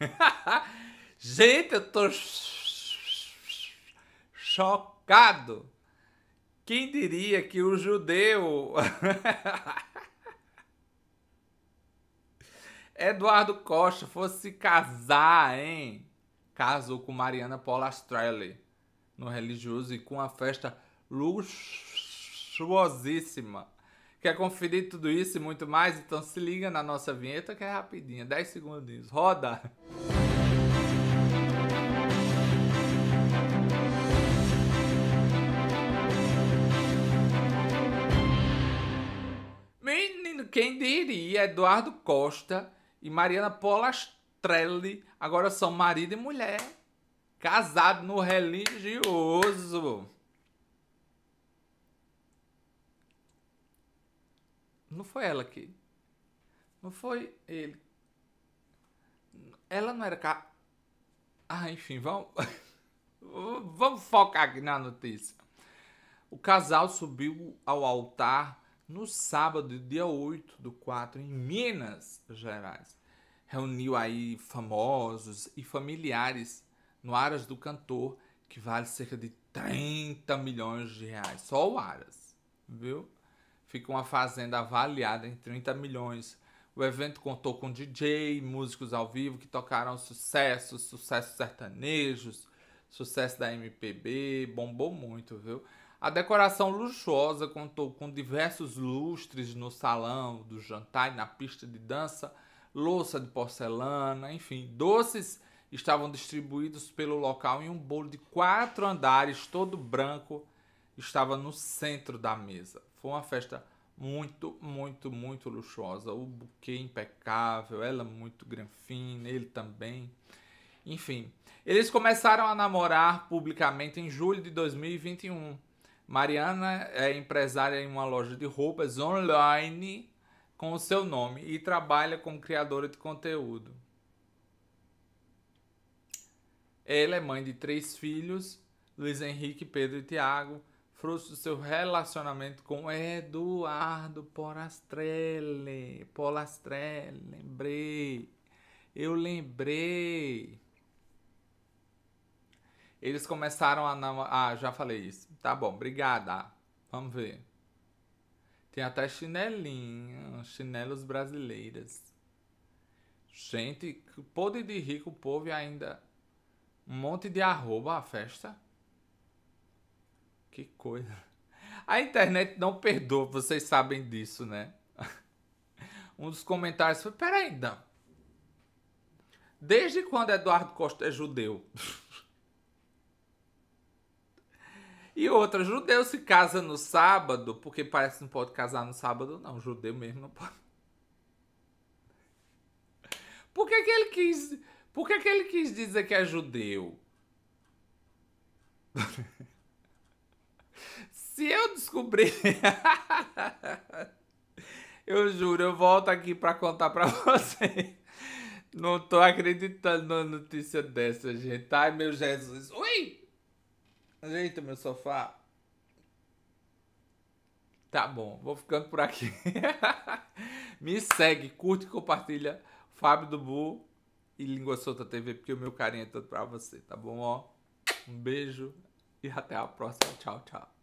Gente, eu tô chocado. Quem diria que o judeu Eduardo Costa fosse casar, hein? Casou com Mariana Polastrelli no religioso e com uma festa luxuosíssima Quer conferir tudo isso e muito mais? Então se liga na nossa vinheta que é rapidinha, 10 segundinhos. Roda! Menino, quem diria? Eduardo Costa e Mariana Polastrelli agora são marido e mulher, casado no religioso. Não foi ela que. Não foi ele. Ela não era cá Ah, enfim, vamos. vamos focar aqui na notícia. O casal subiu ao altar no sábado, dia 8 do 4, em Minas Gerais. Reuniu aí famosos e familiares no Aras do cantor, que vale cerca de 30 milhões de reais. Só o Aras, viu? fica uma fazenda avaliada em 30 milhões. O evento contou com DJ, músicos ao vivo que tocaram sucessos, sucessos sertanejos, sucesso da MPB, bombou muito, viu? A decoração luxuosa contou com diversos lustres no salão do jantar e na pista de dança, louça de porcelana, enfim, doces estavam distribuídos pelo local em um bolo de quatro andares, todo branco, estava no centro da mesa. Foi uma festa muito, muito, muito luxuosa. O buquê impecável, ela muito granfina, ele também. Enfim, eles começaram a namorar publicamente em julho de 2021. Mariana é empresária em uma loja de roupas online com o seu nome e trabalha como criadora de conteúdo. Ela é mãe de três filhos, Luiz Henrique, Pedro e Tiago frustra o seu relacionamento com Eduardo Porastrelli. Porastrelli, lembrei. Eu lembrei. Eles começaram a namorar. Ah, já falei isso. Tá bom, obrigada. Vamos ver. Tem até chinelinho, chinelos brasileiras. Gente, podre de rico, o povo e ainda. Um monte de arroba a festa. Que coisa. A internet não perdoa, vocês sabem disso, né? Um dos comentários foi: peraí, Dan. Desde quando Eduardo Costa é judeu? E outra, judeu se casa no sábado, porque parece que não pode casar no sábado, não. Judeu mesmo não pode. Por que, que ele quis. Por que, que ele quis dizer que é judeu? Se eu descobrir. eu juro, eu volto aqui para contar para vocês. Não tô acreditando numa notícia dessa, gente. Ai, meu Jesus. Ui! Ajeita meu sofá. Tá bom, vou ficando por aqui. Me segue, curte e compartilha Fábio do Bu e Língua Solta TV, porque o meu carinho é todo pra você, tá bom? Ó, um beijo e até a próxima. Tchau, tchau.